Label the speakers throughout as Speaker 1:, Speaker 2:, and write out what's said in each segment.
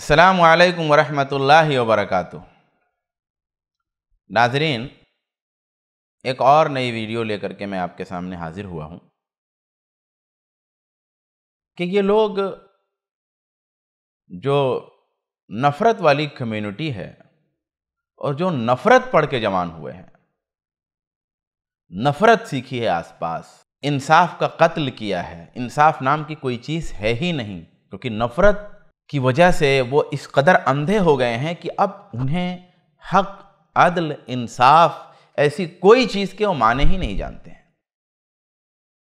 Speaker 1: असलकम वरहमतुल्लाहि वबरकatuh नाजरीन एक और नई वीडियो लेकर के मैं आपके सामने हाज़िर हुआ हूँ कि ये लोग जो नफ़रत वाली कम्युनिटी है और जो नफ़रत पढ़ के जवान हुए हैं नफ़रत सीखी है आसपास इंसाफ का कत्ल किया है इंसाफ नाम की कोई चीज़ है ही नहीं क्योंकि नफ़रत की वजह से वो इस कदर अंधे हो गए हैं कि अब उन्हें हक अदल इंसाफ ऐसी कोई चीज़ के वो माने ही नहीं जानते हैं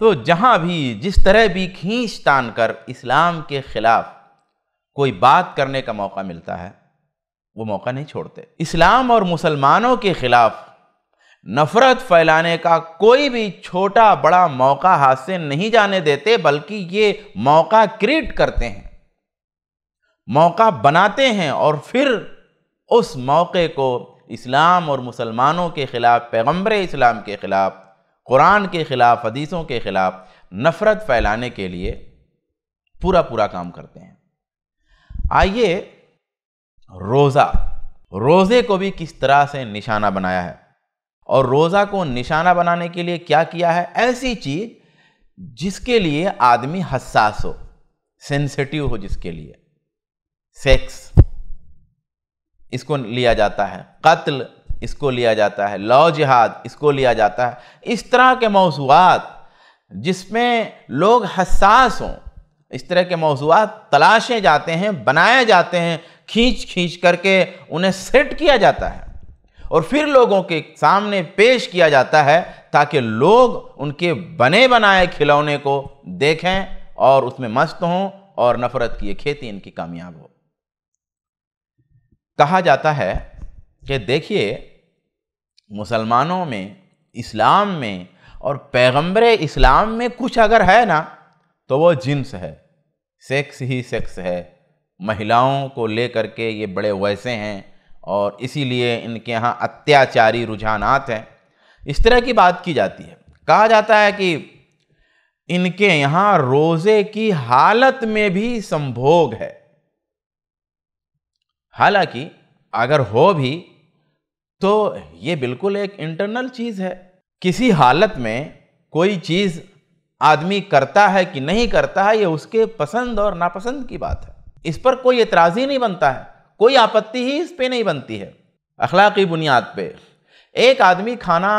Speaker 1: तो जहाँ भी जिस तरह भी खींच तान कर इस्लाम के ख़िलाफ़ कोई बात करने का मौका मिलता है वो मौका नहीं छोड़ते इस्लाम और मुसलमानों के ख़िलाफ़ नफ़रत फैलाने का कोई भी छोटा बड़ा मौका हाथ से नहीं जाने देते बल्कि ये मौका क्रिएट करते हैं मौका बनाते हैं और फिर उस मौके को इस्लाम और मुसलमानों के ख़िलाफ़ पैगम्बर इस्लाम के ख़िलाफ़ कुरान के ख़िलाफ़ हदीसों के ख़िलाफ़ नफ़रत फैलाने के लिए पूरा पूरा काम करते हैं आइए रोज़ा रोज़े को भी किस तरह से निशाना बनाया है और रोज़ा को निशाना बनाने के लिए क्या किया है ऐसी चीज़ जिसके लिए आदमी हसास हो सेंसिटिव हो जिसके लिए सेक्स इसको लिया जाता है कत्ल इसको लिया जाता है लो जिहाद इसको लिया जाता है इस तरह के मौजूद जिसमें लोग हसास हों इस तरह के मौजूद तलाशे जाते हैं बनाए जाते हैं खींच खींच करके उन्हें सेट किया जाता है और फिर लोगों के सामने पेश किया जाता है ताकि लोग उनके बने बनाए खिलौने को देखें और उसमें मस्त हों और नफ़रत की खेती इनकी कामयाब हो कहा जाता है कि देखिए मुसलमानों में इस्लाम में और पैगंबर इस्लाम में कुछ अगर है ना तो वो जिन्स है सेक्स ही सेक्स है महिलाओं को ले के ये बड़े वैसे हैं और इसीलिए इनके यहाँ अत्याचारी रुझानात हैं इस तरह की बात की जाती है कहा जाता है कि इनके यहाँ रोज़े की हालत में भी संभोग है हालांकि अगर हो भी तो ये बिल्कुल एक इंटरनल चीज़ है किसी हालत में कोई चीज़ आदमी करता है कि नहीं करता है ये उसके पसंद और नापसंद की बात है इस पर कोई एतराज़ ही नहीं बनता है कोई आपत्ति ही इस पर नहीं बनती है अखलाकी बुनियाद पे एक आदमी खाना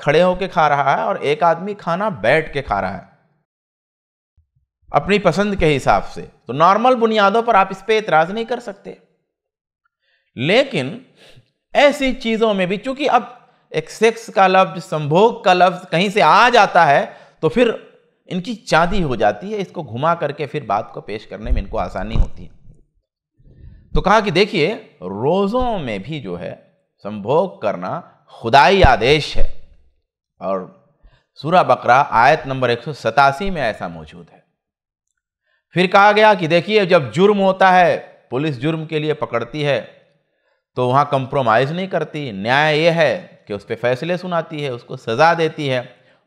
Speaker 1: खड़े होकर खा रहा है और एक आदमी खाना बैठ के खा रहा है अपनी पसंद के हिसाब से तो नॉर्मल बुनियादों पर आप इस पर एतराज़ नहीं कर सकते लेकिन ऐसी चीज़ों में भी चूंकि अब एक सेक्स का लफ्ज़ संभोग का लफ्ज़ कहीं से आ जाता है तो फिर इनकी चांदी हो जाती है इसको घुमा करके फिर बात को पेश करने में इनको आसानी होती है तो कहा कि देखिए रोज़ों में भी जो है संभोग करना खुदाई आदेश है और सूरा बकरा आयत नंबर एक में ऐसा मौजूद है फिर कहा गया कि देखिए जब जुर्म होता है पुलिस जुर्म के लिए पकड़ती है तो वहाँ कंप्रोमाइज़ नहीं करती न्याय ये है कि उस पर फैसले सुनाती है उसको सज़ा देती है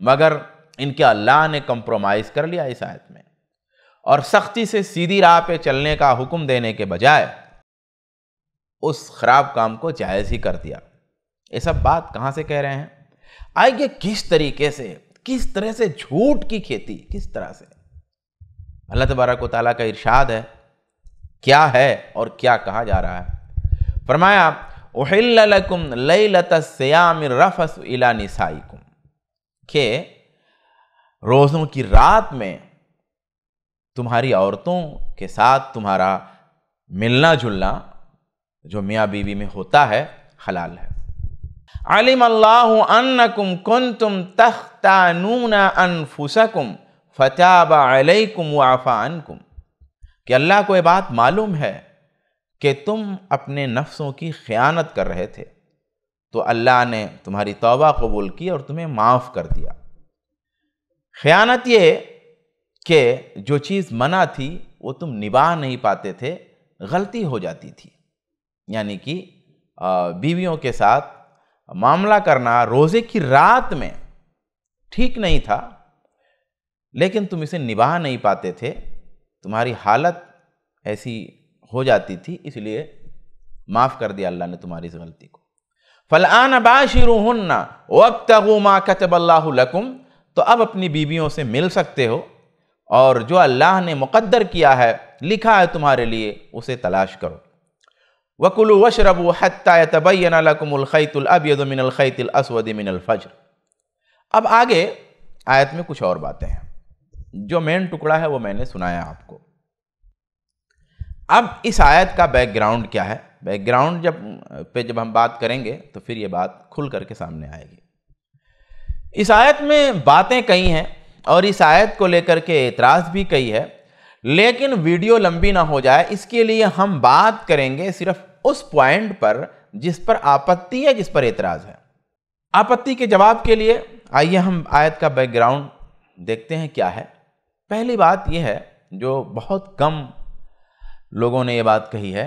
Speaker 1: मगर इनके अल्लाह ने कंप्रोमाइज़ कर लिया इस आयत में और सख्ती से सीधी राह पे चलने का हुक्म देने के बजाय उस ख़राब काम को जायज़ ही कर दिया ये सब बात कहाँ से कह रहे हैं आइए किस तरीके से किस तरह से झूठ की खेती किस तरह से अल्लाह तबारक वाली का इरशाद है क्या है और क्या कहा जा रहा है फरमाया के रोज़ों की रात में तुम्हारी औरतों के साथ तुम्हारा मिलना जुलना जो मियाँ बीवी में होता है हलाल है अलिम अन्नकुम कुंतुम तख्तानून अनफुसकुम फ़ताबा अलैकुम अनकुम कि अल्लाह को ये बात मालूम है कि तुम अपने नफ्सों की ख़यानत कर रहे थे तो अल्लाह ने तुम्हारी तौबा कबूल की और तुम्हें माफ़ कर दिया ख़यानत ये कि जो चीज़ मना थी वो तुम निभा नहीं पाते थे गलती हो जाती थी यानी कि बीवियों के साथ मामला करना रोज़े की रात में ठीक नहीं था लेकिन तुम इसे निभा नहीं पाते थे तुम्हारी हालत ऐसी हो जाती थी इसलिए माफ़ कर दिया अल्लाह ने तुम्हारी इस गलती को फलान बाशिरुहन्ना वक्त माँ कतबल्लाकुम तो अब अपनी बीवियों से मिल सकते हो और जो अल्लाह ने मुकद्दर किया है लिखा है तुम्हारे लिए उसे तलाश करो वकुल वशरब हत्याबैनकुमलखैतुलअबियमिनखैतुलअसवदमिनफ़जर अब आगे आयत में कुछ और बातें हैं जो मेन टुकड़ा है वो मैंने सुनाया आपको अब इस आयत का बैकग्राउंड क्या है बैकग्राउंड जब पे जब हम बात करेंगे तो फिर ये बात खुल करके सामने आएगी इस आयत में बातें कई हैं और इस आयत को लेकर के एतराज़ भी कई है लेकिन वीडियो लंबी ना हो जाए इसके लिए हम बात करेंगे सिर्फ उस पॉइंट पर जिस पर आपत्ति है जिस पर एतराज़ है आपत्ति के जवाब के लिए आइए हम आयत का बैकग्राउंड देखते हैं क्या है पहली बात यह है जो बहुत कम लोगों ने ये बात कही है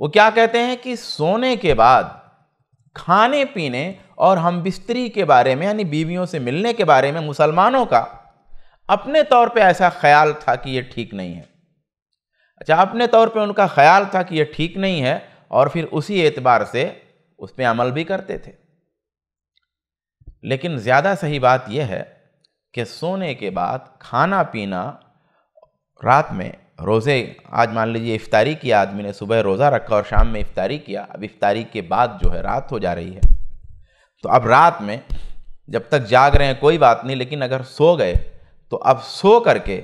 Speaker 1: वो क्या कहते हैं कि सोने के बाद खाने पीने और हम बिस्तरी के बारे में यानी बीवियों से मिलने के बारे में मुसलमानों का अपने तौर पे ऐसा ख्याल था कि ये ठीक नहीं है अच्छा अपने तौर पे उनका ख्याल था कि ये ठीक नहीं है और फिर उसी एतबार से उस पर अमल भी करते थे लेकिन ज़्यादा सही बात यह है कि सोने के बाद खाना पीना रात में रोज़े आज मान लीजिए इफ्तारी किया आदमी ने सुबह रोज़ा रखा और शाम में इफ्तारी किया अब इफ्तारी के बाद जो है रात हो जा रही है तो अब रात में जब तक जाग रहे हैं कोई बात नहीं लेकिन अगर सो गए तो अब सो करके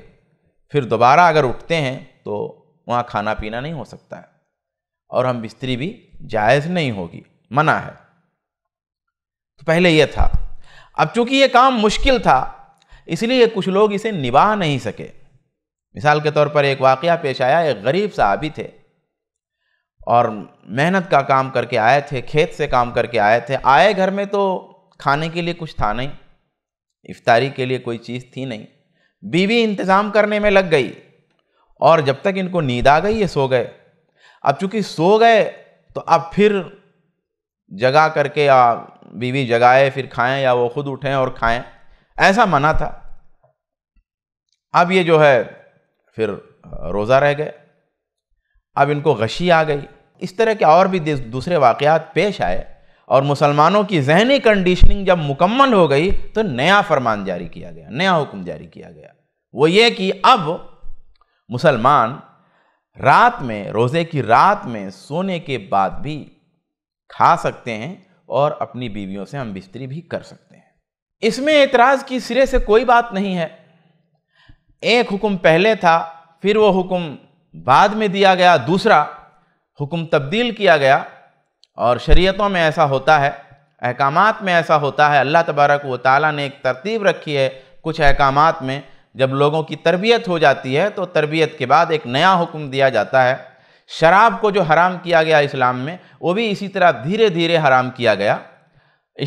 Speaker 1: फिर दोबारा अगर उठते हैं तो वहाँ खाना पीना नहीं हो सकता है और हम बिस्तरी भी जायज़ नहीं होगी मना है तो पहले यह था अब चूंकि ये काम मुश्किल था इसलिए कुछ लोग इसे निभा नहीं सके मिसाल के तौर पर एक वाक़ पेश आया एक गरीब साहबी थे और मेहनत का काम करके आए थे खेत से काम करके आए थे आए घर में तो खाने के लिए कुछ था नहीं इफ्तारी के लिए कोई चीज़ थी नहीं बीवी इंतज़ाम करने में लग गई और जब तक इनको नींद आ गई ये सो गए अब चूंकि सो गए तो अब फिर जगा करके या बीवी जगाए फिर खाएं या वो खुद उठें और खाएं ऐसा मना था अब ये जो है फिर रोज़ा रह गए अब इनको गशी आ गई इस तरह के और भी दूसरे वाक़ात पेश आए और मुसलमानों की जहनी कंडीशनिंग जब मुकम्मल हो गई तो नया फरमान जारी किया गया नया हुक्म जारी किया गया वो ये कि अब मुसलमान रात में रोज़े की रात में सोने के बाद भी खा सकते हैं और अपनी बीवियों से हम बिस्तरी भी कर सकते हैं इसमें एतराज़ की सिरे से कोई बात नहीं है एक हुक्म पहले था फिर वो हुक्म बाद में दिया गया दूसरा हुक्म तब्दील किया गया और शरीयतों में ऐसा होता है अहकाम में ऐसा होता है अल्लाह तबारक व ताली ने एक तरतीब रखी है कुछ अहकाम में जब लोगों की तरबियत हो जाती है तो तरबियत के बाद एक नया हुक्म दिया जाता है शराब को जो हराम किया गया इस्लाम में वो भी इसी तरह धीरे धीरे हराम किया गया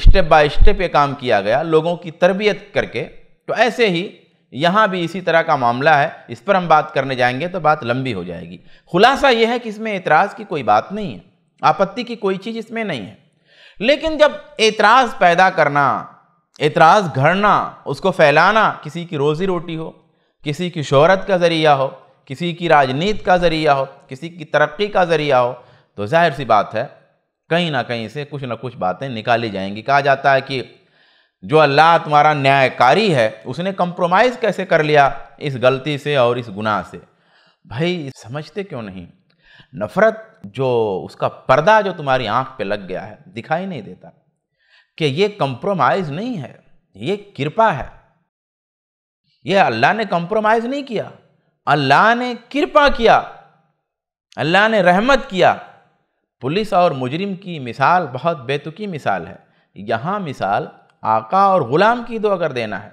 Speaker 1: स्टेप बाय स्टेप ये काम किया गया लोगों की तरबियत करके तो ऐसे ही यहाँ भी इसी तरह का मामला है इस पर हम बात करने जाएंगे तो बात लंबी हो जाएगी खुलासा यह है कि इसमें एतराज़ की कोई बात नहीं है आपत्ति की कोई चीज़ इसमें नहीं है लेकिन जब एतराज़ पैदा करना एतराज़ घड़ना उसको फैलाना किसी की रोज़ी रोटी हो किसी की शहरत का ज़रिया हो किसी की राजनीति का ज़रिया हो किसी की तरक्की का ज़रिया हो तो जाहिर सी बात है कहीं ना कहीं से कुछ ना कुछ बातें निकाली जाएंगी कहा जाता है कि जो अल्लाह तुम्हारा न्यायकारी है उसने कंप्रोमाइज़ कैसे कर लिया इस गलती से और इस गुनाह से भाई समझते क्यों नहीं नफ़रत जो उसका पर्दा जो तुम्हारी आंख पे लग गया है दिखाई नहीं देता कि ये कंप्रोमाइज़ नहीं है ये कृपा है ये अल्लाह ने कंप्रोमाइज़ नहीं किया अल्लाह ने कृपा किया अल्लाह ने रहमत किया पुलिस और मुजरिम की मिसाल बहुत बेतुकी मिसाल है यहाँ मिसाल आका और ग़ुलाम की दो अगर देना है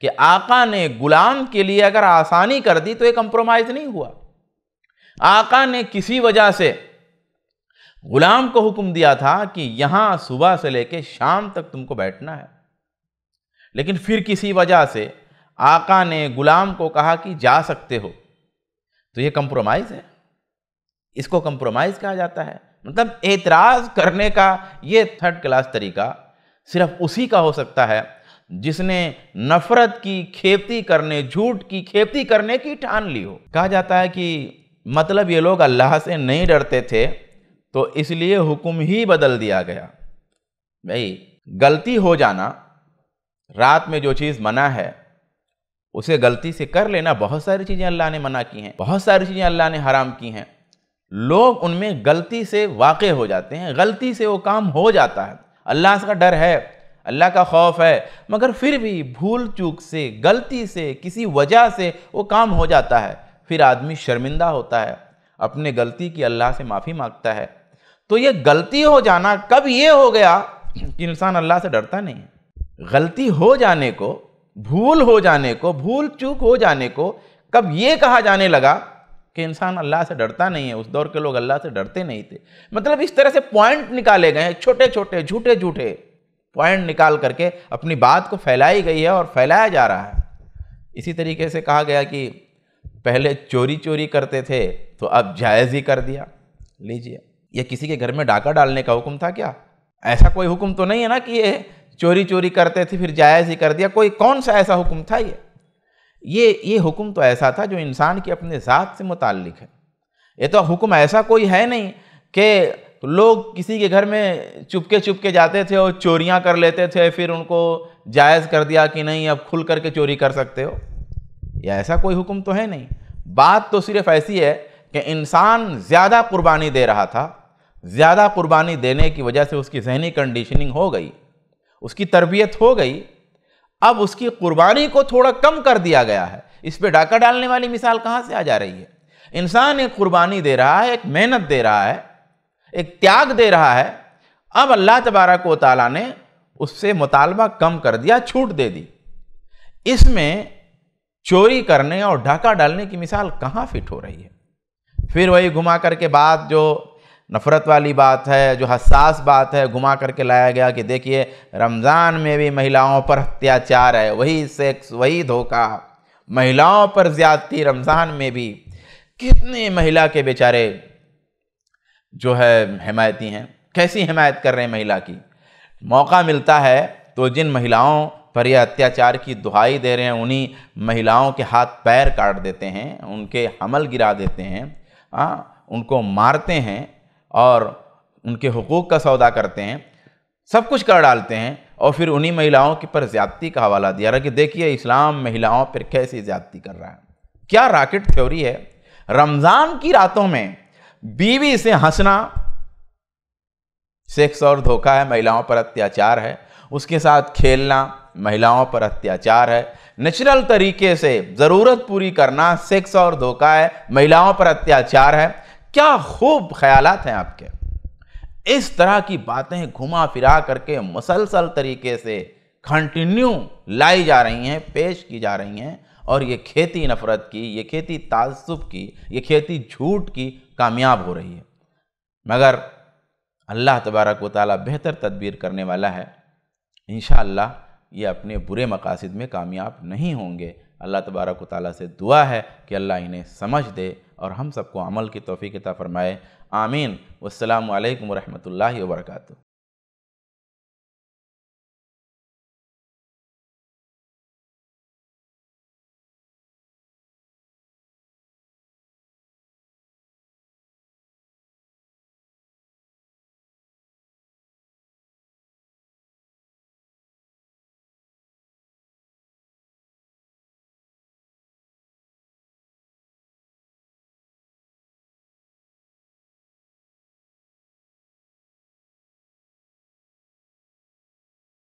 Speaker 1: कि आका ने ग़ुलाम के लिए अगर आसानी कर दी तो ये कंप्रोमाइज़ नहीं हुआ आका ने किसी वजह से ग़ुलाम को हुक्म दिया था कि यहाँ सुबह से लेकर शाम तक तुमको बैठना है लेकिन फिर किसी वजह से आका ने ग़ुलाम को कहा कि जा सकते हो तो ये कंप्रोमाइज़ है इसको कंप्रोमाइज़ कहा जाता है मतलब एतराज़ करने का ये थर्ड क्लास तरीका सिर्फ उसी का हो सकता है जिसने नफरत की खेती करने झूठ की खेती करने की ठान ली हो कहा जाता है कि मतलब ये लोग अल्लाह से नहीं डरते थे तो इसलिए हुक्म ही बदल दिया गया भाई गलती हो जाना रात में जो चीज़ मना है उसे गलती से कर लेना बहुत सारी चीज़ें अल्लाह ने मना की हैं बहुत सारी चीज़ें अल्लाह ने हराम की हैं लोग उनमें गलती से वाक़ हो जाते हैं गलती से वो काम हो जाता है अल्लाह का डर है अल्लाह का खौफ है मगर फिर भी भूल चूक से गलती से किसी वजह से वो काम हो जाता है फिर आदमी शर्मिंदा होता है अपने गलती की अल्लाह से माफ़ी मांगता है तो ये गलती हो जाना कब ये हो गया कि इंसान अल्लाह से डरता नहीं गलती हो जाने को भूल हो जाने को भूल चूक हो जाने को कब ये कहा जाने लगा कि इंसान अल्लाह से डरता नहीं है उस दौर के लोग अल्लाह से डरते नहीं थे मतलब इस तरह से पॉइंट निकाले गए हैं छोटे छोटे झूठे झूठे पॉइंट निकाल करके अपनी बात को फैलाई गई है और फैलाया जा रहा है इसी तरीके से कहा गया कि पहले चोरी चोरी करते थे तो अब जायज़ ही कर दिया लीजिए यह किसी के घर में डाका डालने का हुक्म था क्या ऐसा कोई हुक्म तो नहीं है ना कि ये चोरी चोरी करते थे फिर जायज़ ही कर दिया कोई कौन सा ऐसा हुक्म था ये ये ये हुक्म तो ऐसा था जो इंसान की अपने ज़ात से मुतक़ है ये तो हुक्म ऐसा कोई है नहीं कि लोग किसी के घर में चुपके चुपके जाते थे और चोरियां कर लेते थे फिर उनको जायज़ कर दिया कि नहीं अब खुल करके चोरी कर सकते हो या ऐसा कोई हुक्म तो है नहीं बात तो सिर्फ ऐसी है कि इंसान ज़्यादा कुर्बानी दे रहा था ज़्यादा कुर्बानी देने की वजह से उसकी जहनी कंडीशनिंग हो गई उसकी तरबियत हो गई अब उसकी कुर्बानी को थोड़ा कम कर दिया गया है इस पर डाका डालने वाली मिसाल कहाँ से आ जा रही है इंसान एक कुर्बानी दे रहा है एक मेहनत दे रहा है एक त्याग दे रहा है अब अल्लाह तबारक ताली ने उससे मुतालबा कम कर दिया छूट दे दी इसमें चोरी करने और ढाका डालने की मिसाल कहाँ फिट हो रही है फिर वही घुमा करके बात जो नफ़रत वाली बात है जो हसास बात है घुमा करके लाया गया कि देखिए रमज़ान में भी महिलाओं पर अत्याचार है वही सेक्स वही धोखा महिलाओं पर ज़्यादती रमज़ान में भी कितने महिला के बेचारे जो है हमायती हैं कैसी हमायत कर रहे हैं महिला की मौका मिलता है तो जिन महिलाओं पर यह अत्याचार की दुहाई दे रहे हैं उन्हीं महिलाओं के हाथ पैर काट देते हैं उनके हमल गिरा देते हैं आ, हाँ, उनको मारते हैं और उनके हकूक़ का सौदा करते हैं सब कुछ कर डालते हैं और फिर उन्हीं महिलाओं के पर ज़्यादती का हवाला दिया रहा कि देखिए इस्लाम महिलाओं पर कैसी ज़्यादती कर रहा है क्या राकेट थ्योरी है रमज़ान की रातों में बीवी से हंसना सेक्स और धोखा है महिलाओं पर अत्याचार है उसके साथ खेलना महिलाओं पर अत्याचार है नेचुरल तरीके से ज़रूरत पूरी करना सेक्स और धोखा है महिलाओं पर अत्याचार है क्या खूब ख्यालात हैं आपके इस तरह की बातें घुमा फिरा करके मुसलसल तरीके से कंटिन्यू लाई जा रही हैं पेश की जा रही हैं और ये खेती नफ़रत की ये खेती तासुब की ये खेती झूठ की कामयाब हो रही है मगर अल्लाह तबारक वाली बेहतर तदबीर करने वाला है इन ये अपने बुरे मकासद में कामयाब नहीं होंगे अल्लाह तबारक ताली से दुआ है कि अल्लाह इन्हें समझ दे और हम सबको अमल की तोफ़ी किता फ़रमाए आमीन वालकम वरहमल वर्का